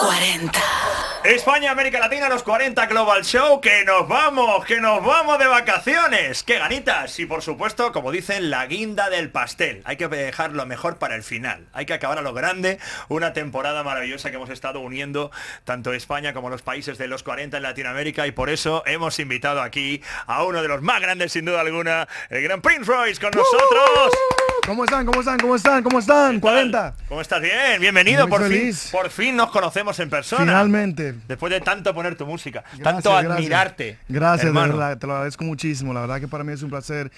40. España, América Latina, los 40 Global Show, que nos vamos, que nos vamos de vacaciones, qué ganitas. Y por supuesto, como dicen, la guinda del pastel. Hay que dejar lo mejor para el final. Hay que acabar a lo grande una temporada maravillosa que hemos estado uniendo tanto España como los países de los 40 en Latinoamérica. Y por eso hemos invitado aquí a uno de los más grandes, sin duda alguna, el gran Prince Royce con nosotros. ¿Cómo están? ¿Cómo están? ¿Cómo están? ¿Cómo están? 40. ¿Cómo estás? Bien, bienvenido. por feliz. fin, por fin nos conocemos en persona. Finalmente. Después de tanto poner tu música, tanto admirarte. Gracias, de verdad. Te lo agradezco muchísimo. La verdad que para mí es un placer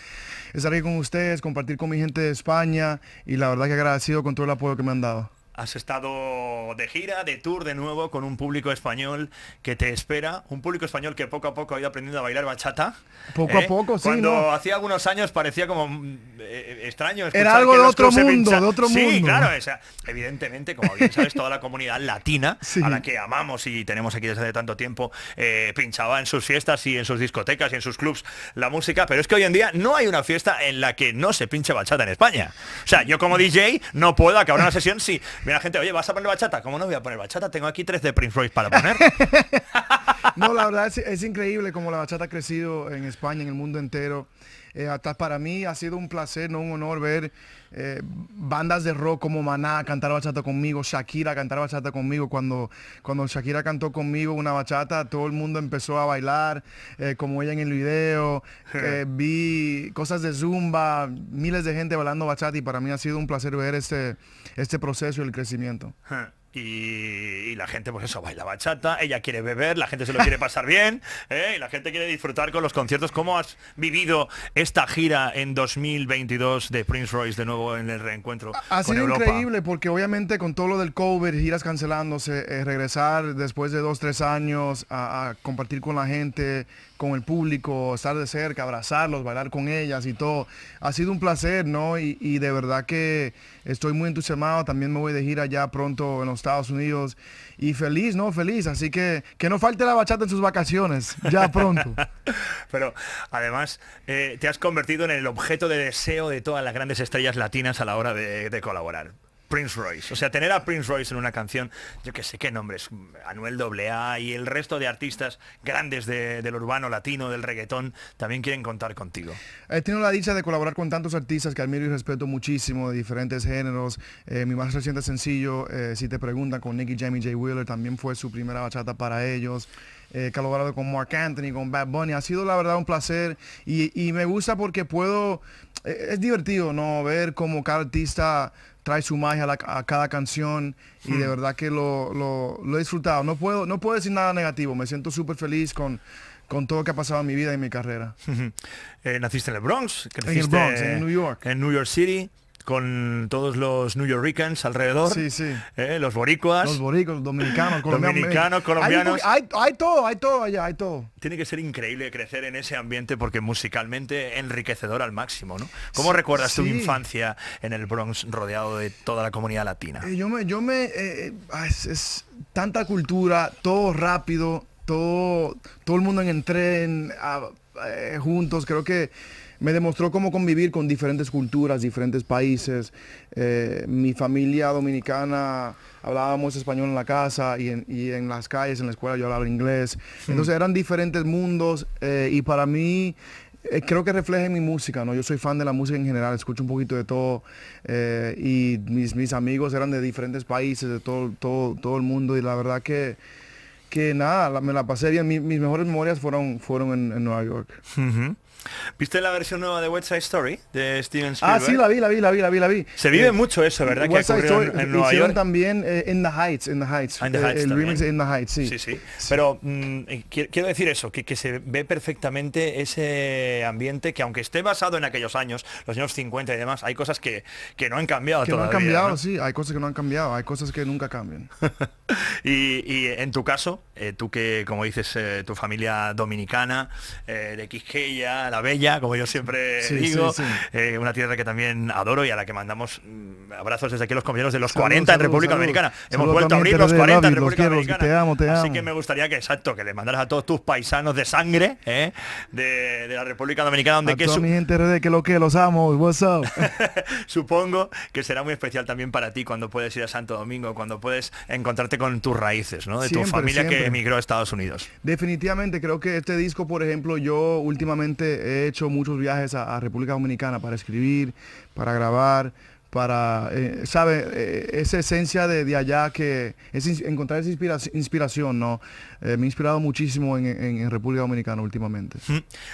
estar aquí con ustedes, compartir con mi gente de España y la verdad que agradecido con todo el apoyo que me han dado has estado de gira, de tour de nuevo con un público español que te espera, un público español que poco a poco ha ido aprendiendo a bailar bachata. Poco a ¿eh? poco, sí. Cuando hacía algunos años parecía como mm, eh, extraño. Era algo de, otro mundo, de otro mundo, Sí, claro, evidentemente, como bien sabes, toda la comunidad latina a la que amamos y tenemos aquí desde hace tanto tiempo, eh, pinchaba en sus fiestas y en sus discotecas y en sus clubs la música, pero es que hoy en día no hay una fiesta en la que no se pinche bachata en España. O sea, yo como mm. DJ no puedo acabar una sesión si Mira, gente, oye, ¿vas a poner bachata? ¿Cómo no voy a poner bachata? Tengo aquí tres de Prince Royce para poner. No, la verdad es, increíble como la bachata ha crecido en España, en el mundo entero. Eh, hasta para mí ha sido un placer, no un honor ver eh, bandas de rock como Maná cantar bachata conmigo, Shakira cantar bachata conmigo. Cuando, cuando Shakira cantó conmigo una bachata, todo el mundo empezó a bailar, eh, como ella en el video. vi cosas de Zumba, miles de gente bailando bachata y para mí ha sido un placer ver este, este proceso y el crecimiento. y, la gente, pues eso, baila bachata, ella quiere beber, la gente se lo quiere pasar bien, ¿eh? y la gente quiere disfrutar con los conciertos. ¿Cómo has vivido esta gira en 2022 de Prince Royce de nuevo en el reencuentro? Ha sido increíble porque obviamente con todo lo del cover, giras cancelándose, eh, regresar después de dos, tres años a, compartir con la gente, con el público, estar de cerca, abrazarlos, bailar con ellas y todo. Ha sido un placer, ¿no? Y, y de verdad que estoy muy entusiasmado. También me voy de gira ya pronto en los Estados Unidos y feliz, ¿no? Feliz. Así que que no falte la bachata en sus vacaciones, ya pronto. Pero además eh, te has convertido en el objeto de deseo de todas las grandes estrellas latinas a la hora de colaborar. Prince Royce. O sea, tener a Prince Royce en una canción, yo que sé qué nombres, Anuel AA y el resto de artistas grandes del urbano latino, del reggaetón, también quieren contar contigo. He eh, tenido la dicha de colaborar con tantos artistas que admiro y respeto muchísimo, de diferentes géneros. Eh, mi más reciente sencillo, eh, si te preguntan, con Nicky Jamie J. Wheeler, también fue su primera bachata para ellos. Eh, colaborado con Mark Anthony, con Bad Bunny. Ha sido la verdad un placer y, me gusta porque puedo, es divertido, ¿no? Ver cómo cada artista trae su magia a, cada canción y de hmm. verdad que lo, he disfrutado. No puedo, no puedo decir nada negativo, me siento súper feliz con, con todo lo que ha pasado en mi vida y mi carrera. Eh, naciste en el Bronx, en el Bronx, en New York. En New York City con todos los New Yorkers alrededor, sí, sí. Eh, los boricuas. Los boricuas, dominicanos, colombianos. Dominicanos, colombianos. Hay, todo, hay todo allá, hay todo. Tiene que ser increíble crecer en ese ambiente porque musicalmente enriquecedor al máximo, ¿no? ¿Cómo recuerdas tu infancia en el Bronx rodeado de toda la comunidad latina? Eh, yo me, yo me eh, ah, es, tanta cultura, todo rápido, todo, todo el mundo en el tren, juntos, creo que me demostró cómo convivir con diferentes culturas, diferentes países. Eh, mi familia dominicana hablábamos español en la casa y en, las calles, en la escuela yo hablaba inglés. Hmm. Entonces eran diferentes mundos eh, y para mí eh, creo que refleja en mi música, ¿no? Yo soy fan de la música en general, escucho un poquito de todo y mis, amigos eran de diferentes países, de todo, el mundo y la verdad que, que nada, me la pasé bien. mis mejores memorias fueron, fueron en, Nueva York. ¿Viste la versión nueva de West Side Story de Steven Spielberg? Ah, sí, la vi, la vi, la vi, la vi, la vi. Se vive eh, mucho eso, ¿verdad? que ha ocurrido Story, en, en Nueva York. también eh, In the Heights, In the Heights. Ah, In the Heights the Heights, sí. Sí, sí. Pero mm, quiero decir eso, que, se ve perfectamente ese ambiente que aunque esté basado en aquellos años, los años 50 y demás, hay cosas que, que no han cambiado que no han cambiado, sí, hay cosas que no han cambiado, hay cosas que nunca cambian. y, y, en tu caso, eh, tú que, como dices, tu familia dominicana, de Quisqueya, la Bella, como yo siempre digo, eh, una tierra que también adoro y a la que mandamos mm, abrazos desde aquí los compañeros de los 40 en República Dominicana. Hemos vuelto a abrir los 40 en República Dominicana. Te amo, te amo. Así que me gustaría que, exacto, que le mandaras a todos tus paisanos de sangre eh, de, la República Dominicana, donde que... Toda mi gente que lo que, los amo, Supongo que será muy especial también para ti cuando puedes ir a Santo Domingo, cuando puedes encontrarte con tus raíces, ¿no? De tu familia que emigró a Estados Unidos. Definitivamente, creo que este disco, por ejemplo, yo últimamente he hecho muchos viajes a, República Dominicana para escribir, para grabar, para, eh, ¿sabe? Eh, esa esencia de, allá que es encontrar esa inspiración, ¿no? Eh, me ha inspirado muchísimo en, República Dominicana últimamente.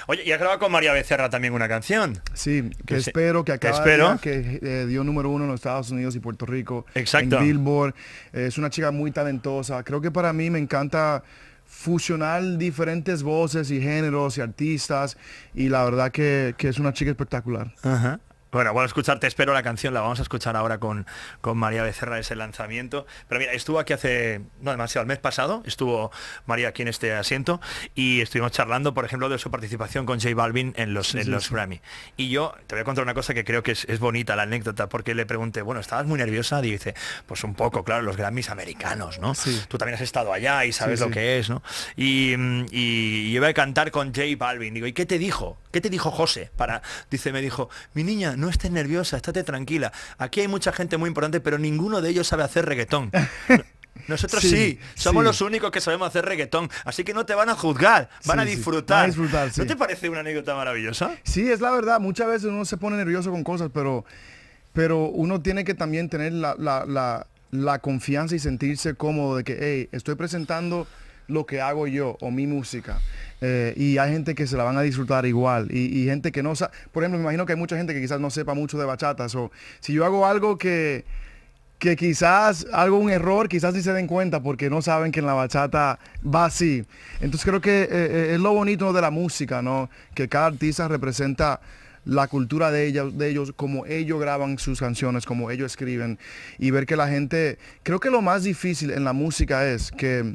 Oye, y has grabado con María Becerra también una canción. Sí, que, espero que acabe, espero. que eh, dio número uno en los Estados Unidos y Puerto Rico. Exacto. En Billboard. es una chica muy talentosa. Creo que para mí me encanta fusionar diferentes voces y géneros y artistas y la verdad que, es una chica espectacular. Bueno, bueno, escucharte, espero la canción, la vamos a escuchar ahora con, con María Becerra, ese lanzamiento. Pero mira, estuvo aquí hace, no demasiado, el mes pasado, estuvo María aquí en este asiento y estuvimos charlando, por ejemplo, de su participación con J Balvin en los, en los Grammy. Y yo te voy a contar una cosa que creo que es, bonita la anécdota, porque le pregunté, bueno, ¿estabas muy nerviosa? Y dice, pues un poco, claro, los Grammys americanos, ¿no? Tú también has estado allá y sabes lo que es, ¿no? Y, mm, iba a cantar con J Balvin. Digo, ¿y qué te dijo? ¿Qué te dijo José? Para, dice, me dijo, mi niña, no estés nerviosa, estate tranquila. Aquí hay mucha gente muy importante, pero ninguno de ellos sabe hacer reggaetón. Nosotros sí, somos los únicos que sabemos hacer reggaetón, así que no te van a juzgar, van a disfrutar. ¿No te parece una anécdota maravillosa? Sí, es la verdad, muchas veces uno se pone nervioso con cosas, pero, pero uno tiene que también tener la, la confianza y sentirse cómodo de que, estoy presentando lo que hago yo o mi música. Eh, y hay gente que se la van a disfrutar igual. Y, gente que no sabe, por ejemplo, me imagino que hay mucha gente que quizás no sepa mucho de bachata O si yo hago algo que, que quizás algo, un error, quizás ni se den cuenta porque no saben que en la bachata va así. Entonces creo que eh, eh, es lo bonito de la música, ¿no? Que cada artista representa la cultura de, ellos, de ellos, como ellos graban sus canciones, como ellos escriben, y ver que la gente, creo que lo más difícil en la música es que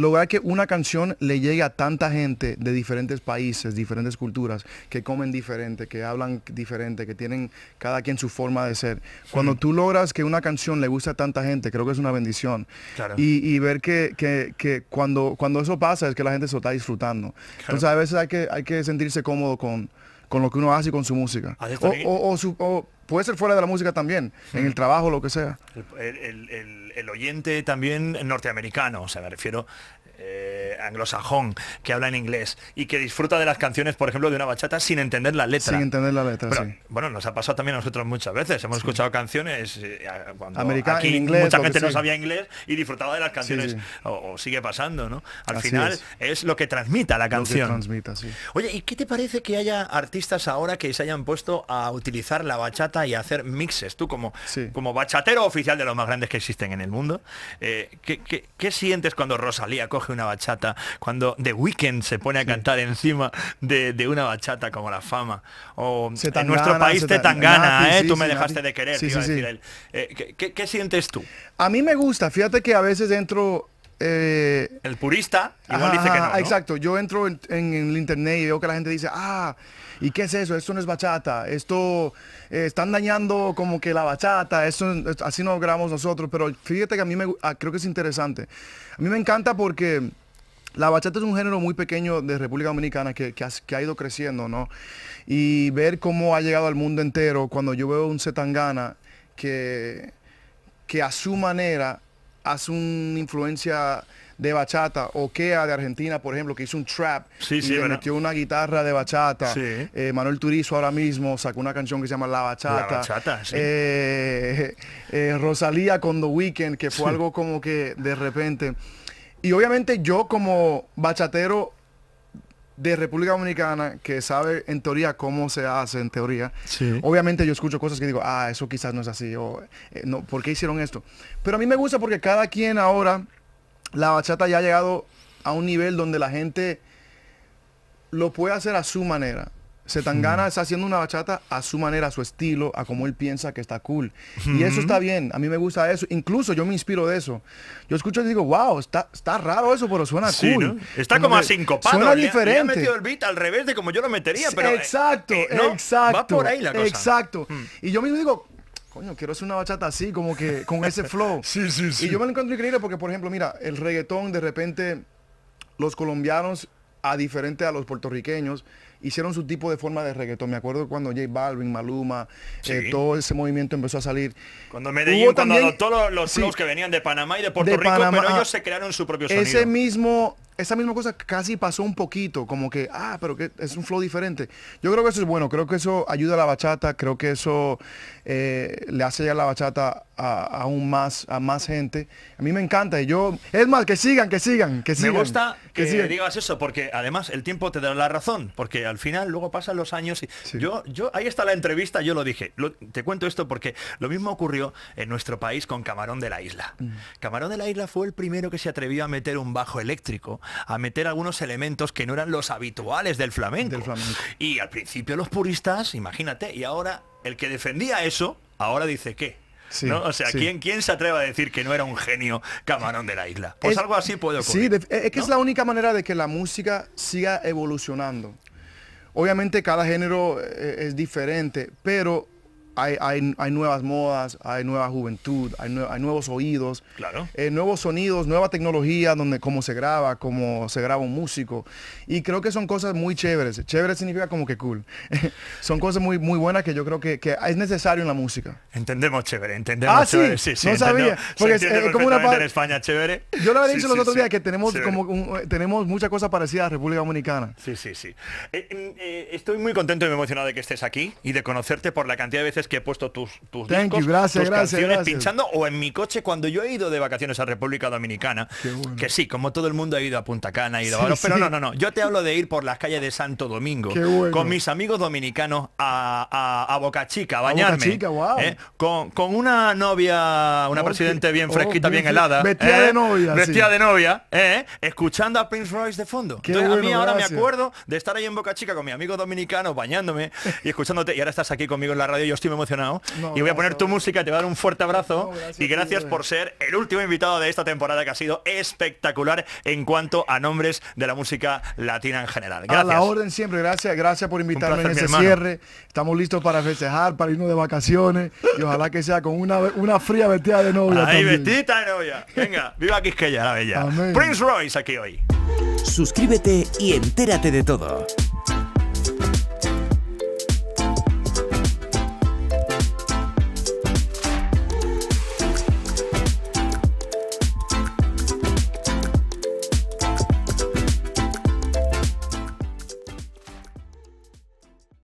lograr que una canción le llegue a tanta gente de diferentes países, diferentes culturas, que comen diferente, que hablan diferente, que tienen cada quien su forma de ser. Cuando tú logras que una canción le guste a tanta gente, creo que es una bendición. Y, ver que, que, cuando, cuando eso pasa es que la gente se lo está disfrutando. Entonces a veces hay que, hay que sentirse cómodo con con lo que uno hace y con su música. Ah, o, puede ser fuera de la música también, en el trabajo, lo que sea. El, oyente también norteamericano, o sea, me refiero... Eh, anglosajón que habla en inglés y que disfruta de las canciones, por ejemplo, de una bachata sin entender la letra. Sin entender la letra, Bueno, nos ha pasado también a nosotros muchas veces. Hemos escuchado canciones eh, cuando aquí mucha gente no sabía inglés y disfrutaba de las canciones. o, sigue pasando, ¿no? Al final es. lo que transmita la canción. Oye, ¿y qué te parece que haya artistas ahora que se hayan puesto a utilizar la bachata y hacer mixes? Tú como, como bachatero oficial de los más grandes que existen en el mundo, eh, qué sientes cuando Rosalía coge una bachata cuando The Weeknd se pone a cantar encima de, una bachata como la fama. O en nuestro país te tangana, ¿eh? tú me dejaste de querer, iba decir él. Eh, ¿qué, sientes tú? A mí me gusta, fíjate que a veces entro eh, el purista igual dice que no, Exacto, yo entro en, el internet y veo que la gente dice, ah, ¿y qué es eso? Esto no es bachata, esto eh, están dañando como que la bachata, así no logramos nosotros, pero fíjate que a mí me, ah, creo que es interesante. A mí me encanta porque la bachata es un género muy pequeño de República Dominicana que, ha, ido creciendo, ¿no? Y ver cómo ha llegado al mundo entero, cuando yo veo un setangana que, que a su manera hace una influencia de bachata, o de Argentina, por ejemplo, que hizo un trap y le metió una guitarra de bachata. Eh, Manuel Turizo ahora mismo sacó una canción que se llama La Bachata. La bachata eh, eh, Rosalía con The Weeknd, que fue algo como que de repente... Y obviamente yo como bachatero de República Dominicana, que sabe en teoría cómo se hace, en teoría, obviamente yo escucho cosas que digo, ah, eso quizás no es así, o eh, no, ¿por qué hicieron esto? Pero a mí me gusta porque cada quien ahora, la bachata ya ha llegado a un nivel donde la gente lo puede hacer a su manera. Setangana mm. está haciendo una bachata a su manera, a su estilo, a como él piensa que está cool. Y eso está bien, a mí me gusta eso. Incluso yo me inspiro de eso. Yo escucho y digo, wow, está, está raro eso, pero suena cool. Está como, a cinco pasos. Suena diferente. ha metido el beat al revés de como yo lo metería, pero. Eh, exacto, eh, exacto. Va por ahí la cosa. Exacto. Hmm. Y yo mismo digo, coño, quiero hacer una bachata así, como que con ese flow. sí, sí, sí. Y yo me lo encuentro increíble porque, por ejemplo, mira, el reggaetón, de repente, los colombianos, a diferente a los puertorriqueños, hicieron su tipo de forma de reggaetón. Me acuerdo cuando J Balvin, Maluma, eh, todo ese movimiento empezó a salir. Cuando me Hubo cuando también, los, flows que venían de Panamá y de Puerto Rico, pero ellos ah, se crearon su propio sonido. Ese mismo, esa misma cosa casi pasó un poquito, como que, ah, pero que es un flow diferente. Yo creo que eso es bueno, creo que eso ayuda a la bachata, creo que eso eh, le hace a la bachata a, aún más, a más gente. A mí me encanta y yo... Es más, que sigan, que sigan, que sigan. Me gusta que, digas eso, porque además el tiempo te da la razón, porque al final luego pasan los años y yo, yo, ahí está la entrevista, yo lo dije. te cuento esto porque lo mismo ocurrió en nuestro país con Camarón de la Isla. Mm. Camarón de la Isla fue el primero que se atrevió a meter un bajo eléctrico, a meter algunos elementos que no eran los habituales del flamenco. Del flamenco. Y al principio los puristas, imagínate, y ahora el que defendía eso, ahora dice, que o sea, ¿quién, se atreve a decir que no era un genio camarón de la isla? Pues es, algo así puede ocurrir. Sí, es que es la única manera de que la música siga evolucionando. Obviamente cada género eh, es diferente, pero hay, hay, nuevas modas, hay nueva juventud, hay, nuevos oídos, claro. Eh, nuevos sonidos, nueva tecnología, donde cómo se graba, cómo se graba un músico. Y creo que son cosas muy chéveres. Chévere significa como que cool. son cosas muy, muy buenas que yo creo que, es necesario en la música. Entendemos chévere, entendemos ah, chévere. Sí, sí, no sabía. Porque eh, como una en España chévere. Yo lo había dicho el los otros días que tenemos, como eh, tenemos muchas cosas parecidas a República Dominicana. Sí, sí, sí. Mm, estoy muy contento y emocionado de que estés aquí y de conocerte por la cantidad de veces que he puesto tus, tus discos, tus canciones pinchando o en mi coche cuando yo he ido de vacaciones a República Dominicana. Que sí, como todo el mundo ha ido a Punta Cana, y ido pero no, no, no. Yo te hablo de ir por las calles de Santo Domingo con mis amigos dominicanos a, a, Boca Chica, a bañarme. ¿eh? con, una novia, una presidente bien fresquita, bien, helada. ¿eh? Vestida de novia. de ¿eh? novia, escuchando a Prince Royce de fondo. a mí ahora me acuerdo de estar ahí en Boca Chica con mi amigo dominicano bañándome y escuchándote. Y ahora estás aquí conmigo en la radio yo estoy emocionado. y voy a poner tu música, te voy a dar un fuerte abrazo. y gracias por ser el último invitado de esta temporada que ha sido espectacular en cuanto a nombres de la música latina en general. Gracias. A la orden siempre, gracias, gracias por invitarme en ese cierre. Estamos listos para festejar, para irnos de vacaciones y ojalá que sea con una, fría vestida de novia. Ahí, vestida de novia. Venga, viva Quisqueya, la bella. Prince Royce aquí hoy. Suscríbete y entérate de todo.